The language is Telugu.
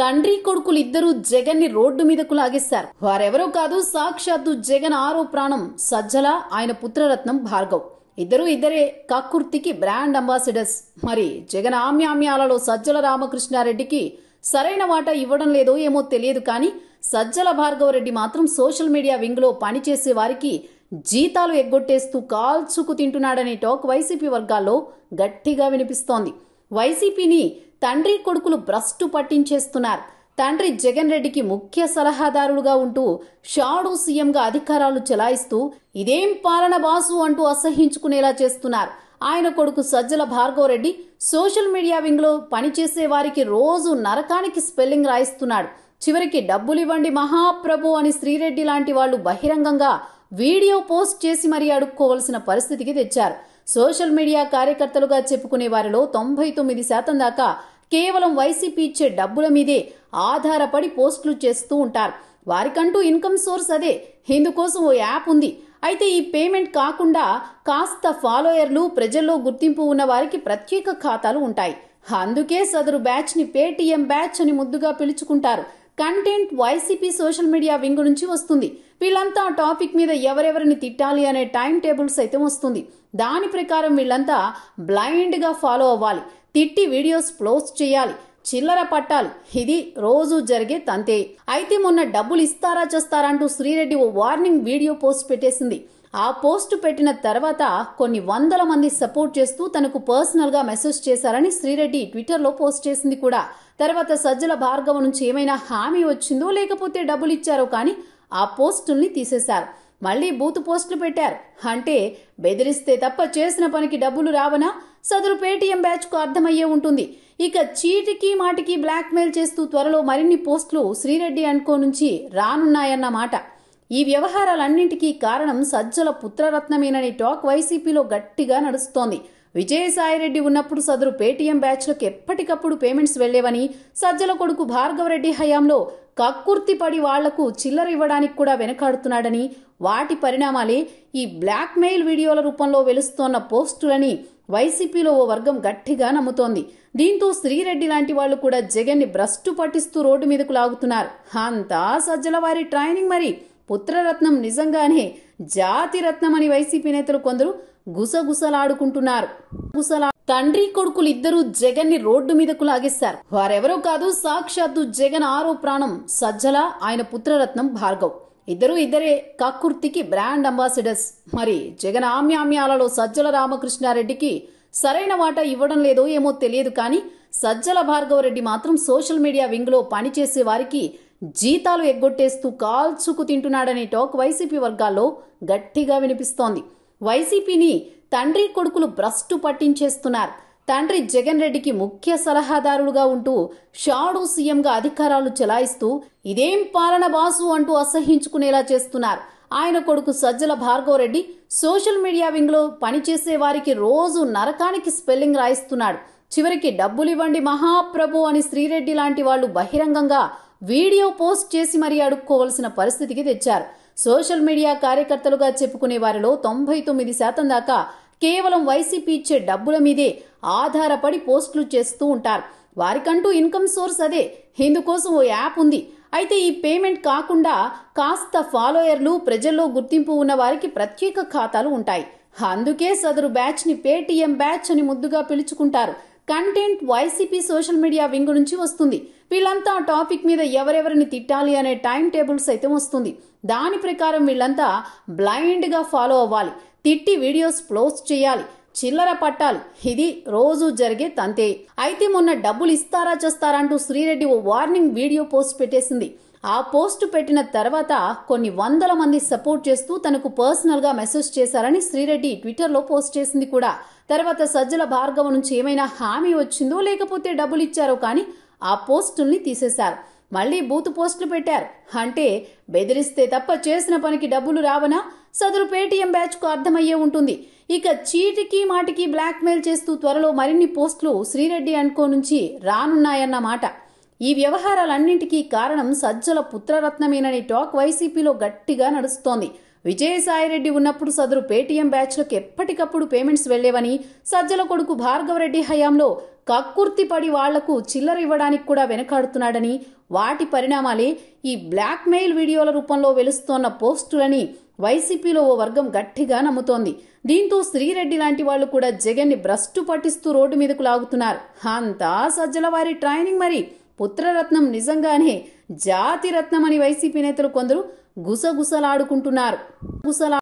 తండ్రి కొడుకులు ఇద్దరు జగన్ ని రోడ్డు మీదకు లాగేశారు వారెవరో కాదు సాక్షాత్తు జగన్ ఆరో ప్రాణం సజ్జల ఆయన పుత్రరత్నం భార్గవ్ ఇద్దరు ఇద్దరే కక్కుర్తికి బ్రాండ్ అంబాసిడర్స్ మరి జగన్ ఆమ్యామ్యాలలో సజ్జల రామకృష్ణారెడ్డికి సరైన వాట ఇవ్వడం లేదో ఏమో తెలియదు కానీ సజ్జల రెడ్డి మాత్రం సోషల్ మీడియా వింగ్లో పనిచేసే వారికి జీతాలు ఎగ్గొట్టేస్తూ కాల్చుకు తింటున్నాడనే టాక్ వైసీపీ వర్గాల్లో గట్టిగా వినిపిస్తోంది వైసీపీని తండ్రి కొడుకులు భ్రష్టు పట్టించేస్తున్నారు తండ్రి జగన్ రెడ్డికి ముఖ్య సలహాదారులుగా ఉంటూ షాడు సీఎంగా అధికారాలు చెలాయిస్తూ ఇదేం పాలన బాసు అంటూ అసహించుకునేలా చేస్తున్నారు ఆయన కొడుకు సజ్జల భార్గవరెడ్డి సోషల్ మీడియా వింగ్లో పనిచేసే వారికి రోజు నరకానికి స్పెల్లింగ్ రాయిస్తున్నాడు చివరికి డబ్బులివ్వండి మహాప్రభు అని శ్రీరెడ్డి లాంటి వాళ్ళు బహిరంగంగా వీడియో పోస్ట్ చేసి మరీ అడుక్కోవలసిన పరిస్థితికి తెచ్చారు సోషల్ మీడియా కార్యకర్తలుగా చెప్పుకునే వారిలో తొంభై తొమ్మిది శాతం దాకా కేవలం వైసీపీ ఇచ్చే డబ్బుల మీదే ఆధారపడి పోస్టులు చేస్తూ ఉంటారు వారికంటూ ఇన్కమ్ సోర్స్ అదే ఇందుకోసం ఓ యాప్ ఉంది అయితే ఈ పేమెంట్ కాకుండా కాస్త ఫాలోయర్లు ప్రజల్లో గుర్తింపు ఉన్న వారికి ప్రత్యేక ఖాతాలు ఉంటాయి అందుకే సదరు బ్యాచ్ ని పేటీఎం బ్యాచ్ అని ముద్దుగా పిలుచుకుంటారు content YCP social media wing నుంచి వస్తుంది వీళ్ళంతా టాపిక్ మీద ఎవరెవరిని తిట్టాలి అనే టైం టేబుల్స్ అయితే వస్తుంది దాని ప్రకారం వీళ్ళంతా బ్లైండ్గా ఫాలో అవ్వాలి తిట్టి వీడియోస్ పోస్ట్ చేయాలి చిల్లర పట్టాలి ఇది రోజు జరిగే తంతే అయితే మొన్న డబ్బులు ఇస్తారా చేస్తారా అంటూ శ్రీరెడ్డి ఓ వార్నింగ్ వీడియో పోస్ట్ పెట్టేసింది ఆ పోస్ట్ పెట్టిన తర్వాత కొన్ని వందల మంది సపోర్ట్ చేస్తూ తనకు పర్సనల్గా మెసేజ్ చేశారని శ్రీరెడ్డి ట్విట్టర్లో పోస్ట్ చేసింది కూడా తర్వాత సజ్జల భార్గవ నుంచి ఏమైనా హామీ వచ్చిందో లేకపోతే డబ్బులు ఇచ్చారో కానీ ఆ పోస్టుల్ని తీసేశారు మళ్ళీ బూత్ పోస్టులు పెట్టారు అంటే బెదిరిస్తే తప్ప చేసిన పనికి డబ్బులు రావనా సదరు పేటీఎం బ్యాచ్కు అర్థమయ్యే ఉంటుంది ఇక చీటికి మాటికి బ్లాక్మెయిల్ చేస్తూ త్వరలో మరిన్ని పోస్టులు శ్రీరెడ్డి అనుకో నుంచి రానున్నాయన్నమాట ఈ వ్యవహారాలన్నింటికీ కారణం సజ్జల పుత్రరత్నమేనని టాక్ వైసీపీలో గట్టిగా నడుస్తోంది విజయసాయిరెడ్డి ఉన్నప్పుడు సదరు పేటీఎం బ్యాచ్లకు ఎప్పటికప్పుడు పేమెంట్స్ వెళ్లేవని సజ్జల కొడుకు భార్గవరెడ్డి హయాంలో కక్కుర్తిపడి వాళ్లకు చిల్లర ఇవ్వడానికి కూడా వెనకాడుతున్నాడని వాటి పరిణామాలే ఈ బ్లాక్మెయిల్ వీడియోల రూపంలో వెలుస్తోన్న పోస్టులని వైసీపీలో ఓ వర్గం గట్టిగా నమ్ముతోంది దీంతో శ్రీరెడ్డి లాంటి వాళ్ళు కూడా జగన్ని భ్రష్టు పట్టిస్తూ రోడ్డు మీదకు లాగుతున్నారు అంతా సజ్జల వారి ట్రైనింగ్ మరి పుత్రరత్నం నిజంగానే జాతిరత్నం అని వైసీపీ నేతలు కొందరు గుసగుసలాడుకుంటున్నారు గుసలా తండ్రి కొడుకులు ఇద్దరూ జగన్ ని రోడ్డు మీదకు లాగేశారు వారెవరో కాదు సాక్షాత్తు జగన్ ఆరో ప్రాణం సజ్జల ఆయన పుత్రరత్నం భార్గవ్ ఇద్దరు ఇద్దరే కక్కుర్తికి బ్రాండ్ అంబాసిడర్స్ మరి జగన్ ఆమ్యామ్యాలలో సజ్జల రామకృష్ణారెడ్డికి సరైన వాట ఇవ్వడం లేదో ఏమో తెలియదు కానీ సజ్జల భార్గవరెడ్డి మాత్రం సోషల్ మీడియా వింగ్లో పనిచేసే వారికి జీతాలు ఎగ్గొట్టేస్తూ కాల్చుకు తింటున్నాడనే టాక్ వైసీపీ వర్గాల్లో గట్టిగా వినిపిస్తోంది వైసీపీని తండ్రి కొడుకులు భ్రష్టు పట్టించేస్తున్నారు తండ్రి జగన్ రెడ్డికి ముఖ్య సలహాదారులుగా ఉంటూ షాడు సీఎంగా అధికారాలు చెలాయిస్తూ ఇదేం పాలన బాసు అంటూ అసహించుకునేలా చేస్తున్నారు ఆయన కొడుకు సజ్జల భార్గవరెడ్డి సోషల్ మీడియా వింగ్లో పనిచేసే వారికి రోజు నరకానికి స్పెల్లింగ్ రాయిస్తున్నాడు చివరికి డబ్బులివ్వండి మహాప్రభు అని శ్రీరెడ్డి లాంటి వాళ్ళు బహిరంగంగా వీడియో పోస్ట్ చేసి మరీ అడుక్కోవలసిన పరిస్థితికి తెచ్చారు సోషల్ మీడియా కార్యకర్తలుగా చెప్పుకునే వారిలో తొంభై తొమ్మిది శాతం దాకా కేవలం వైసీపీ ఇచ్చే డబ్బుల మీదే ఆధారపడి పోస్టులు చేస్తూ ఉంటారు వారికంటూ ఇన్కమ్ సోర్స్ అదే ఇందుకోసం ఓ యాప్ ఉంది అయితే ఈ పేమెంట్ కాకుండా కాస్త ఫాలోయర్లు ప్రజల్లో గుర్తింపు ఉన్న వారికి ప్రత్యేక ఖాతాలు ఉంటాయి అందుకే సదరు బ్యాచ్ ని పేటీఎం బ్యాచ్ అని ముద్దుగా పిలుచుకుంటారు content YCP social media wing నుంచి వస్తుంది వీళ్ళంతా టాపిక్ మీద ఎవరెవరిని తిట్టాలి అనే టైం టేబుల్స్ అయితే వస్తుంది దాని ప్రకారం వీళ్ళంతా బ్లైండ్గా ఫాలో అవ్వాలి తిట్టి వీడియోస్ ప్లోస్ చేయాలి చిల్లర పట్టాలి ఇది రోజు జరిగే తంతే అయితే మొన్న డబ్బులు ఇస్తారా చేస్తారా అంటూ శ్రీరెడ్డి ఓ వార్నింగ్ వీడియో పోస్ట్ పెట్టేసింది ఆ పోస్ట్ పెట్టిన తర్వాత కొన్ని వందల మంది సపోర్ట్ చేస్తూ తనకు పర్సనల్గా మెసేజ్ చేశారని శ్రీరెడ్డి ట్విట్టర్లో పోస్ట్ చేసింది కూడా తర్వాత సజ్జల భార్గవ నుంచి ఏమైనా హామీ వచ్చిందో లేకపోతే డబ్బులు ఇచ్చారో కానీ ఆ పోస్టుల్ని తీసేశారు మళ్ళీ బూత్ పోస్టులు పెట్టారు అంటే బెదిరిస్తే తప్ప చేసిన పనికి డబ్బులు రావనా సదరు పేటీఎం బ్యాచ్కు అర్థమయ్యే ఉంటుంది ఇక చీటికి మాటికి బ్లాక్మెయిల్ చేస్తూ త్వరలో మరిన్ని పోస్టులు శ్రీరెడ్డి అనుకో నుంచి రానున్నాయన్నమాట ఈ వ్యవహారాలన్నింటికీ కారణం సజ్జల పుత్రరత్నమేనని టాక్ వైసీపీలో గట్టిగా నడుస్తోంది విజయసాయిరెడ్డి ఉన్నప్పుడు సదరు పేటీఎం బ్యాచ్లకు ఎప్పటికప్పుడు పేమెంట్స్ వెళ్లేవని సజ్జల కొడుకు భార్గవరెడ్డి హయాంలో కక్కుర్తిపడి వాళ్లకు చిల్లర ఇవ్వడానికి కూడా వెనకాడుతున్నాడని వాటి పరిణామాలే ఈ బ్లాక్మెయిల్ వీడియోల రూపంలో వెలుస్తోన్న పోస్టులని వైసీపీలో ఓ వర్గం గట్టిగా నమ్ముతోంది దీంతో శ్రీరెడ్డి లాంటి వాళ్ళు కూడా జగన్ని భ్రష్టు పట్టిస్తూ రోడ్డు మీదకు లాగుతున్నారు అంతా సజ్జల వారి ట్రైనింగ్ మరి పుత్రరత్నం నిజంగానే జాతిరత్నం అని వైసీపీ నేతలు కొందరు గుసగుసలాడుకుంటున్నారు గుసలా